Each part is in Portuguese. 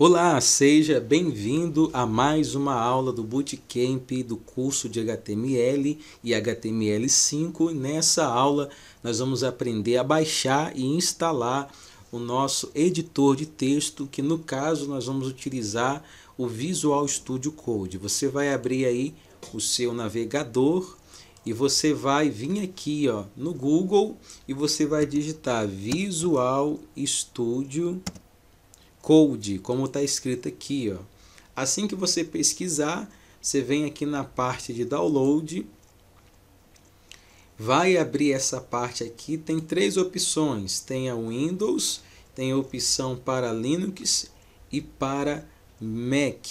Olá, seja bem-vindo a mais uma aula do Bootcamp do curso de HTML e HTML5. Nessa aula, nós vamos aprender a baixar e instalar o nosso editor de texto, que no caso nós vamos utilizar o Visual Studio Code. Você vai abrir aí o seu navegador e você vai vir aqui ó, no Google e você vai digitar Visual Studio Code Code, como está escrito aqui. Ó. Assim que você pesquisar, você vem aqui na parte de download, vai abrir essa parte aqui, tem três opções, tem a Windows, tem a opção para Linux e para Mac.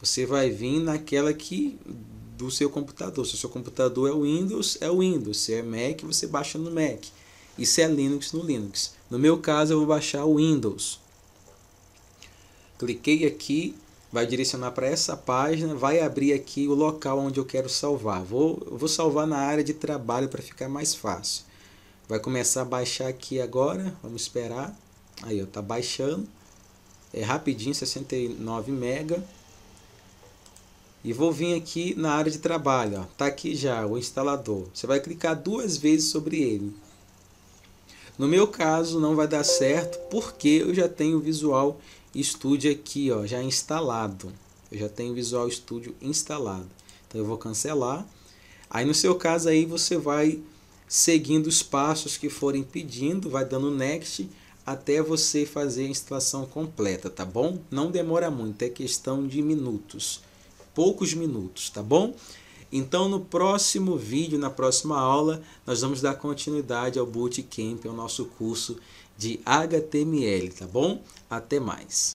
Você vai vir naquela que do seu computador. Se o seu computador é Windows, é Windows. Se é Mac, você baixa no Mac. E se é Linux, no Linux. No meu caso, eu vou baixar o Windows cliquei aqui, vai direcionar para essa página, vai abrir aqui o local onde eu quero salvar. Vou, vou salvar na área de trabalho para ficar mais fácil. Vai começar a baixar aqui agora, vamos esperar. Aí, está baixando. É rapidinho, 69 mega. E vou vir aqui na área de trabalho, Está Tá aqui já o instalador. Você vai clicar duas vezes sobre ele. No meu caso não vai dar certo porque eu já tenho o visual Studio aqui, ó, já instalado. Eu já tenho Visual Studio instalado. Então eu vou cancelar. Aí no seu caso aí você vai seguindo os passos que forem pedindo, vai dando next até você fazer a instalação completa, tá bom? Não demora muito, é questão de minutos, poucos minutos, tá bom? Então, no próximo vídeo, na próxima aula, nós vamos dar continuidade ao Bootcamp, ao nosso curso de HTML, tá bom? Até mais!